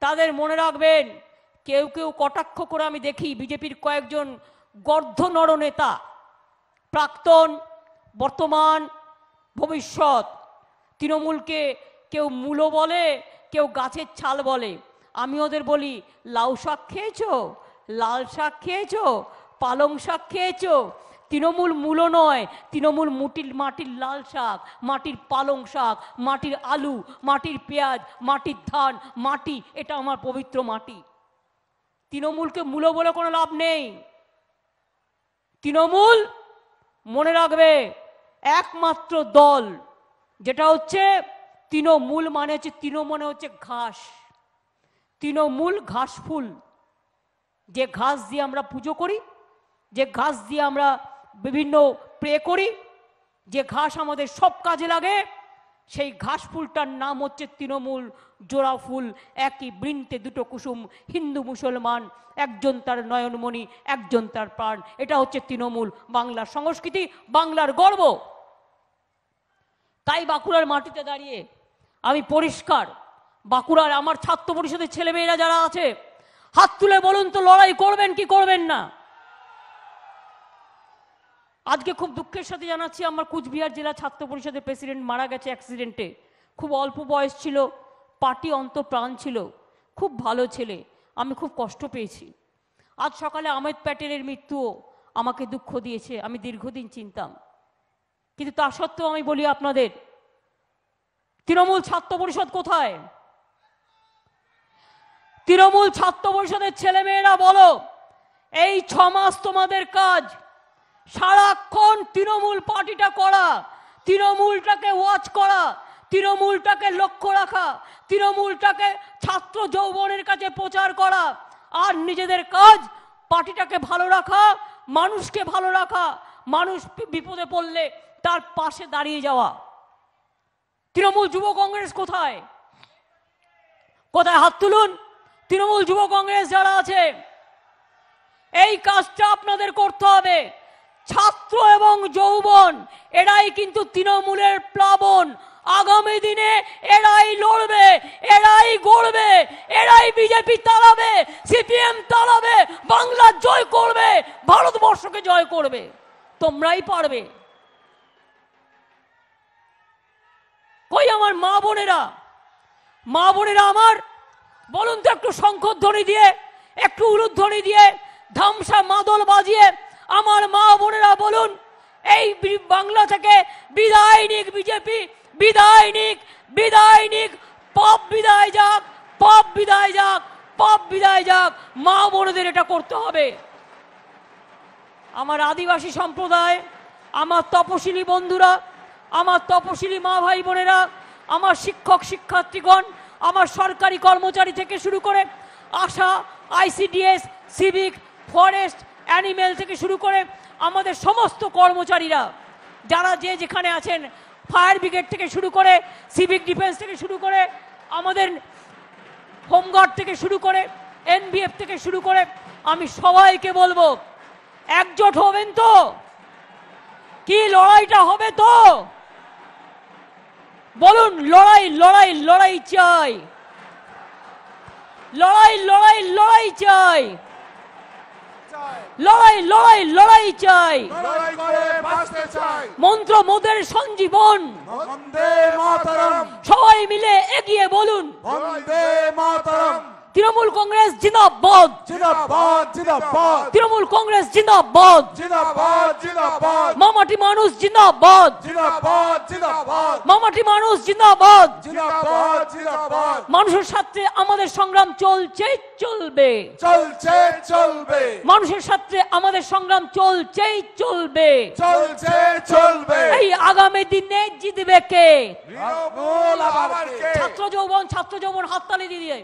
তাদের মনে রাখবেন কেউ কেউ কটাক্ষ করে আমি দেখি বিজেপির কয়েকজন গর্ধ নেতা প্রাক্তন বর্তমান ভবিষ্যৎ তৃণমূলকে কেউ মূলো বলে কেউ গাছের ছাল বলে আমি ওদের বলি লাউ শাক খেয়েছো লাল শাক খেয়েছো পালং শাক খেয়েছো তৃণমূল মূলো নয় তৃণমূল মুটির মাটির লাল শাক মাটির পালং শাক মাটির আলু মাটির পেঁয়াজ মাটির ধান মাটি এটা আমার পবিত্র মাটি তৃণমূলকে মূলো বলে কোনো লাভ নেই তৃণমূল মনে রাখবে একমাত্র দল যেটা হচ্ছে তৃণমূল মানে হচ্ছে তৃণমূল হচ্ছে ঘাস তৃণমূল ঘাস ফুল যে ঘাস দিয়ে আমরা পুজো করি যে ঘাস দিয়ে আমরা বিভিন্ন প্রে করি যে ঘাস আমাদের সব কাজে লাগে সেই ঘাস ফুলটার নাম হচ্ছে তৃণমূল জোড়া ফুল একই বৃন্তে দুটো কুসুম হিন্দু মুসলমান একজন তার নয়নমণি একজন তার প্রাণ এটা হচ্ছে তৃণমূল বাংলার সংস্কৃতি বাংলার গর্ব তাই বাঁকুড়ার মাটিতে দাঁড়িয়ে আমি পরিষ্কার বাঁকুড়ার আমার ছাত্র পরিষদের ছেলেমেয়েরা যারা আছে হাত তুলে বলুন তো লড়াই করবেন কি করবেন না আজকে খুব দুঃখের সাথে জানাচ্ছি আমার কুচবিহার জেলা ছাত্র পরিষদের প্রেসিডেন্ট মারা গেছে অ্যাক্সিডেন্টে খুব অল্প বয়স ছিল পার্টি অন্তপ্রাণ ছিল খুব ভালো ছেলে আমি খুব কষ্ট পেয়েছি আজ সকালে আমেদ প্যাটেলের মৃত্যুও আমাকে দুঃখ দিয়েছে আমি দীর্ঘদিন চিনতাম কিন্তু তা সত্ত্বেও আমি বলি আপনাদের তৃণমূল ছাত্র পরিষদ কোথায় তৃণমূল ছাত্র পরিষদের ছেলেমেয়েরা বলো এই ছ মাস তোমাদের কাজ সারাক্ষণ তৃণমূল পার্টিটা করা তৃণমূলটাকে ওয়াচ করা তৃণমূলটাকে লক্ষ্য রাখা তৃণমূলটাকে ছাত্র যৌবনের কাছে প্রচার করা আর নিজেদের কাজ পার্টিটাকে ভালো রাখা মানুষকে ভালো রাখা মানুষ বিপদে পড়লে তার পাশে দাঁড়িয়ে যাওয়া তৃণমূল যুব কংগ্রেস কোথায় কোথায় হাত তুলুন তৃণমূল যুব কংগ্রেস যারা আছে এই কাজটা আপনাদের করতে হবে ছাত্র এবং যৌবন এরাই কিন্তু তৃণমূলের প্লাবন আগামী দিনে এরাই লড়বে এরাই গড়বে এরাই বিজেপি তালাবে সিপিএম তালাবে বাংলা জয় করবে ভারতবর্ষকে জয় করবে তোমরাই পারবে ওই আমার মা বোনেরা মা বোনেরা আমার বলুন তো একটু ধ্বনি দিয়ে একটু উলুধ্বনি দিয়ে ধামসা মাদল বাজিয়ে আমার মা বোনেরা বলুন এই বাংলা থেকে বিদায় নিক বিজেপি বিদায় নিক বিদায় নিক পপ বিদায় যাক পপ বিদায় যাক পপ বিদায় যাক মা বোনদের এটা করতে হবে আমার আদিবাসী সম্প্রদায় আমার তপশিলি বন্ধুরা আমার তপশিলি মা ভাই বোনেরা আমার শিক্ষক শিক্ষার্থীগণ আমার সরকারি কর্মচারী থেকে শুরু করে আশা আইসিডিএস সিভিক ফরেস্ট অ্যানিমেল থেকে শুরু করে আমাদের সমস্ত কর্মচারীরা যারা যে যেখানে আছেন ফায়ার ব্রিগেড থেকে শুরু করে সিভিক ডিফেন্স থেকে শুরু করে আমাদের হোমগার্ড থেকে শুরু করে এনবিএফ থেকে শুরু করে আমি সবাইকে বলবো একজোট হবেন তো কি লড়াইটা হবে তো বলুন লড়াই লড়াই লড়াই চাই লড়াই লড়াই লড়াই চাই লড়াই লড়াই লড়াই চাই মন্ত্র মোদের সঞ্জীবন সবাই মিলে এগিয়ে বলুন তৃণমূল কংগ্রেস জিন্দাবাদ জিন্দাবাদ জিন্দাবাদ তৃণমূল কংগ্রেস জিন্দাবাদ জিন্দাবাদ জিন্দাবাদ মামাটি মানুষ জিন্দাবাদ জিন্দাবাদ জিন্দাবাদ মামাটি মানুষ জিন্দাবাদ জিন্দাবাদ জিন্দাবাদ মানুষের সাথে আমাদের সংগ্রাম চলছে চলবে চলছে চলবে মানুষের সাথে আমাদের সংগ্রাম চলছে চলবে চলছে চলবে এই আগামী দিনে জিতবে কে ছাত্র যৌবন ছাত্র যৌবন হাততালি দিয়ে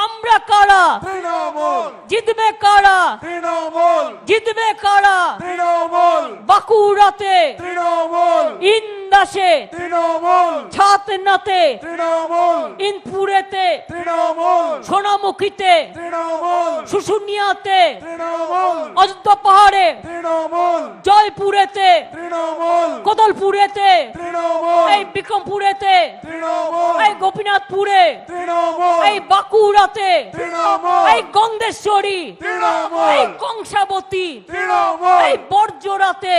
अमरा कारा तृणमूल जिद में कारा तृणमूल जिद में कारा तृणमूल बकूरते तृणमूल इन দাসে তৃণমূল ছাতনাতে তৃণমূল ইনপুরেতে তৃণমূল সোনামুখীতে তৃণমূল শুশুনিয়াতে তৃণমূল অযোধ্যা পাহাড়ে তৃণমূল জয়পুরেতে তৃণমূল কদলপুরেতে তৃণমূল এই বিক্রমপুরেতে তৃণমূল এই গোপীনাথপুরে তৃণমূল এই বাঁকুড়াতে তৃণমূল এই গন্ধেশ্বরী তৃণমূল এই কংসাবতী তৃণমূল এই বর জোড়াতে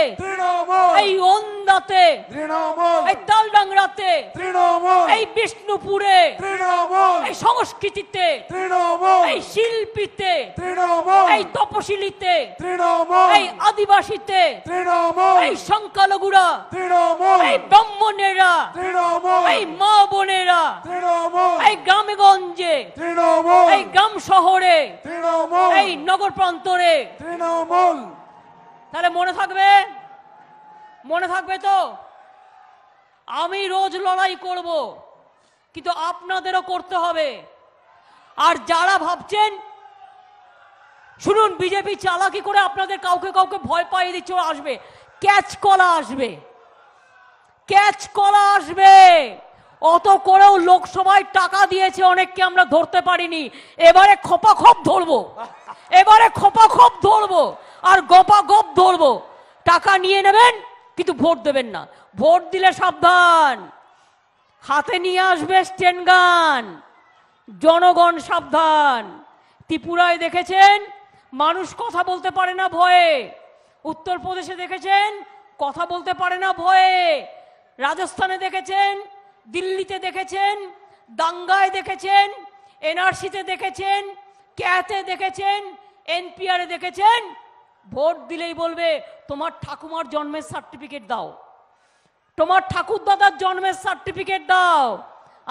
এই ওন্দাতে এই তালডাংরাতে এই বিষ্ণুপুরে এই সংস্কৃতিতে এই শিল্পীতে এই তপশিলিতে এই আদিবাসীতে এই সংখ্যালঘুরা এই ব্রাহ্মণেরা এই মা বোনেরা এই গ্রামে গঞ্জে এই গ্রাম শহরে এই নগর প্রান্তরে তৃণমূল তাহলে মনে থাকবে মনে থাকবে তো আমি রোজ লড়াই করব কিন্তু আপনাদেরও করতে হবে আর যারা ভাবছেন শুনুন বিজেপি চালাকি করে আপনাদের কাউকে কাউকে ভয় পাইয়ে দিচ্ছে আসবে ক্যাচ কলা আসবে ক্যাচ কলা আসবে অত করেও লোকসভায় টাকা দিয়েছে অনেককে আমরা ধরতে পারিনি এবারে খোপা খোপ ধরবো এবারে খোপা খোপ ধরবো আর গোপা গোপ ধরবো টাকা নিয়ে নেবেন কিন্তু ভোট দেবেন না ভোট দিলে সাবধান হাতে নিয়ে আসবে স্টেন গান জনগণ সাবধান ত্রিপুরায় দেখেছেন মানুষ কথা বলতে পারে না ভয়ে উত্তরপ্রদেশে দেখেছেন কথা বলতে পারে না ভয়ে রাজস্থানে দেখেছেন দিল্লিতে দেখেছেন দাঙ্গায় দেখেছেন এনআরসিতে দেখেছেন ক্যাতে দেখেছেন এনপিআরে দেখেছেন ভোট দিলেই বলবে তোমার ঠাকুমার জন্মের সার্টিফিকেট দাও তোমার ঠাকুর দাদার জন্মের সার্টিফিকেট দাও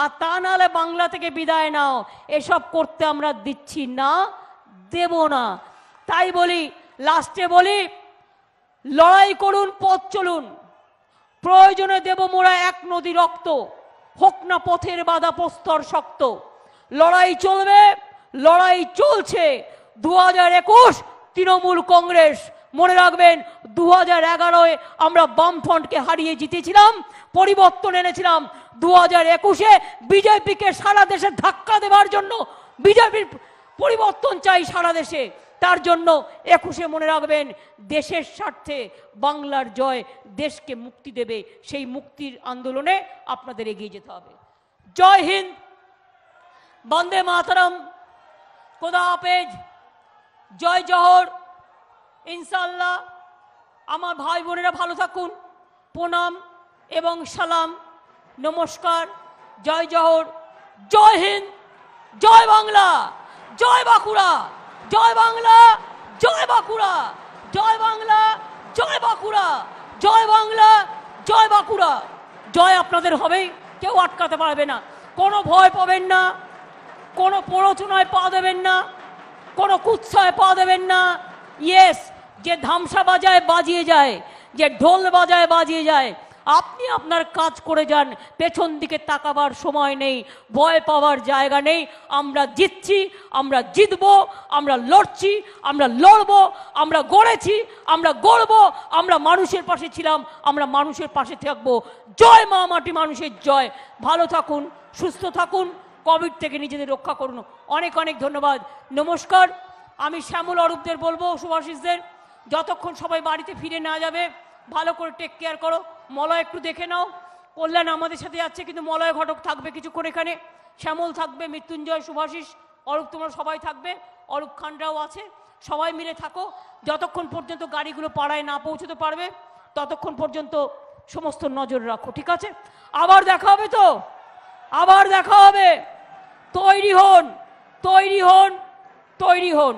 আর তা নাহলে বাংলা থেকে বিদায় নাও এসব করতে আমরা দিচ্ছি না দেব না তাই বলি লাস্টে বলি লড়াই করুন পথ চলুন প্রয়োজনে দেব মোরা এক নদী রক্ত হোক না পথের বাধা প্রস্তর শক্ত লড়াই চলবে লড়াই চলছে দু হাজার একুশ তৃণমূল কংগ্রেস মনে রাখবেন দু হাজার এগারোয় আমরা বামফ্রন্টকে হারিয়ে জিতেছিলাম পরিবর্তন এনেছিলাম দু হাজার একুশে বিজেপিকে সারা দেশে ধাক্কা দেওয়ার জন্য বিজেপির পরিবর্তন চাই সারা দেশে তার জন্য একুশে মনে রাখবেন দেশের স্বার্থে বাংলার জয় দেশকে মুক্তি দেবে সেই মুক্তির আন্দোলনে আপনাদের এগিয়ে যেতে হবে জয় হিন্দ বন্দে মাতারাম কোদা হাফেজ জয় জহর ইনশাল্লাহ আমার ভাই বোনেরা ভালো থাকুন প্রণাম এবং সালাম নমস্কার জয় জহর জয় হিন্দ জয় বাংলা জয় বাঁকুড়া জয় বাংলা জয় বাঁকুড়া জয় বাংলা জয় বাঁকুড়া জয় বাংলা জয় বাঁকুড়া জয় আপনাদের হবেই কেউ আটকাতে পারবে না কোনো ভয় পাবেন না কোনো প্ররোচনায় পা দেবেন না কোনো কুৎসায় পা দেবেন না ইয়েস যে ধামসা বাজায় বাজিয়ে যায় যে ঢোল বাজায় বাজিয়ে যায় আপনি আপনার কাজ করে যান পেছন দিকে তাকাবার সময় নেই ভয় পাওয়ার জায়গা নেই আমরা জিতছি আমরা জিতবো আমরা লড়ছি আমরা লড়বো আমরা গড়েছি আমরা গড়ব আমরা মানুষের পাশে ছিলাম আমরা মানুষের পাশে থাকবো জয় মা মাটি মানুষের জয় ভালো থাকুন সুস্থ থাকুন কোভিড থেকে নিজেদের রক্ষা করুন অনেক অনেক ধন্যবাদ নমস্কার আমি শ্যামল অরূপদের বলবো শুভাশিসদের যতক্ষণ সবাই বাড়িতে ফিরে না যাবে ভালো করে টেক কেয়ার করো মলয় একটু দেখে নাও কল্যাণ আমাদের সাথে যাচ্ছে কিন্তু মলয় ঘটক থাকবে কিছুক্ষণ এখানে শ্যামল থাকবে মৃত্যুঞ্জয় শুভাশিস অরূপ তোমরা সবাই থাকবে অরূপ খানরাও আছে সবাই মিলে থাকো যতক্ষণ পর্যন্ত গাড়িগুলো পাড়ায় না পৌঁছতে পারবে ততক্ষণ পর্যন্ত সমস্ত নজর রাখো ঠিক আছে আবার দেখা হবে তো আবার দেখা হবে তৈরি হন তৈরি হন তৈরি হন